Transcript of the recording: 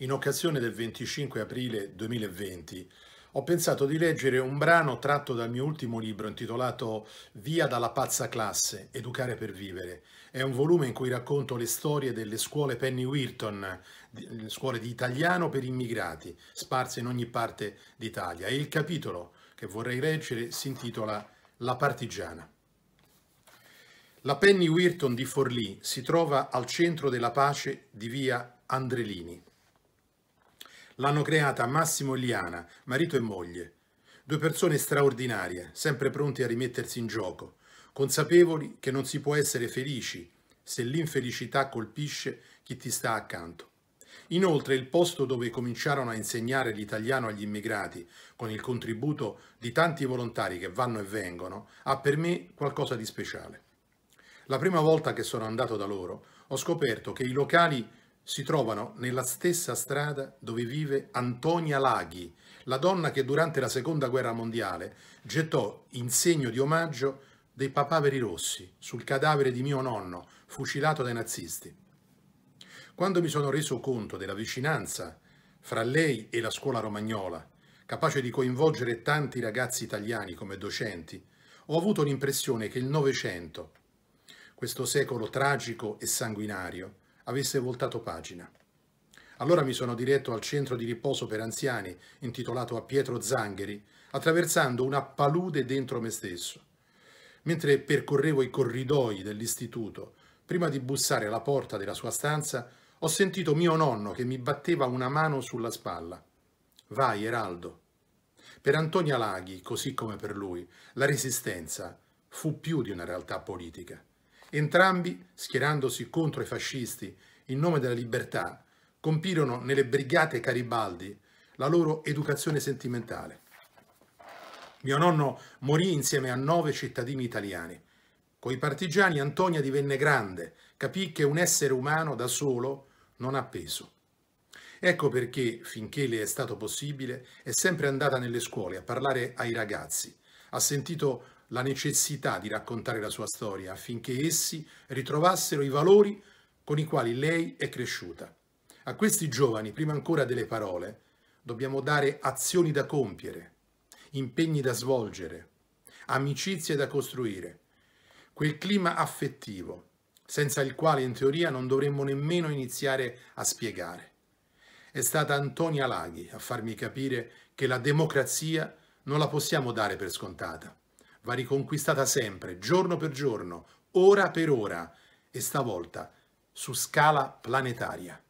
in occasione del 25 aprile 2020 ho pensato di leggere un brano tratto dal mio ultimo libro intitolato Via dalla pazza classe, Educare per vivere. È un volume in cui racconto le storie delle scuole Penny Wilton, eh, scuole di italiano per immigrati, sparse in ogni parte d'Italia. E il capitolo che vorrei leggere si intitola La partigiana. La Penny Wilton di Forlì si trova al centro della pace di via Andrelini l'hanno creata Massimo e Liana, marito e moglie. Due persone straordinarie, sempre pronte a rimettersi in gioco, consapevoli che non si può essere felici se l'infelicità colpisce chi ti sta accanto. Inoltre il posto dove cominciarono a insegnare l'italiano agli immigrati, con il contributo di tanti volontari che vanno e vengono, ha per me qualcosa di speciale. La prima volta che sono andato da loro ho scoperto che i locali si trovano nella stessa strada dove vive Antonia Laghi, la donna che durante la Seconda Guerra Mondiale gettò in segno di omaggio dei papaveri rossi sul cadavere di mio nonno, fucilato dai nazisti. Quando mi sono reso conto della vicinanza fra lei e la scuola romagnola, capace di coinvolgere tanti ragazzi italiani come docenti, ho avuto l'impressione che il Novecento, questo secolo tragico e sanguinario, avesse voltato pagina. Allora mi sono diretto al centro di riposo per anziani, intitolato a Pietro Zangheri, attraversando una palude dentro me stesso. Mentre percorrevo i corridoi dell'istituto, prima di bussare alla porta della sua stanza, ho sentito mio nonno che mi batteva una mano sulla spalla. Vai, Eraldo. Per Antonia Laghi, così come per lui, la resistenza fu più di una realtà politica. Entrambi, schierandosi contro i fascisti in nome della libertà, compirono nelle brigate Caribaldi la loro educazione sentimentale. Mio nonno morì insieme a nove cittadini italiani. Coi partigiani Antonia divenne grande, capì che un essere umano da solo non ha peso. Ecco perché, finché le è stato possibile, è sempre andata nelle scuole a parlare ai ragazzi. Ha sentito la necessità di raccontare la sua storia affinché essi ritrovassero i valori con i quali lei è cresciuta. A questi giovani, prima ancora delle parole, dobbiamo dare azioni da compiere, impegni da svolgere, amicizie da costruire, quel clima affettivo senza il quale in teoria non dovremmo nemmeno iniziare a spiegare. È stata Antonia Laghi a farmi capire che la democrazia non la possiamo dare per scontata va riconquistata sempre, giorno per giorno, ora per ora e stavolta su scala planetaria.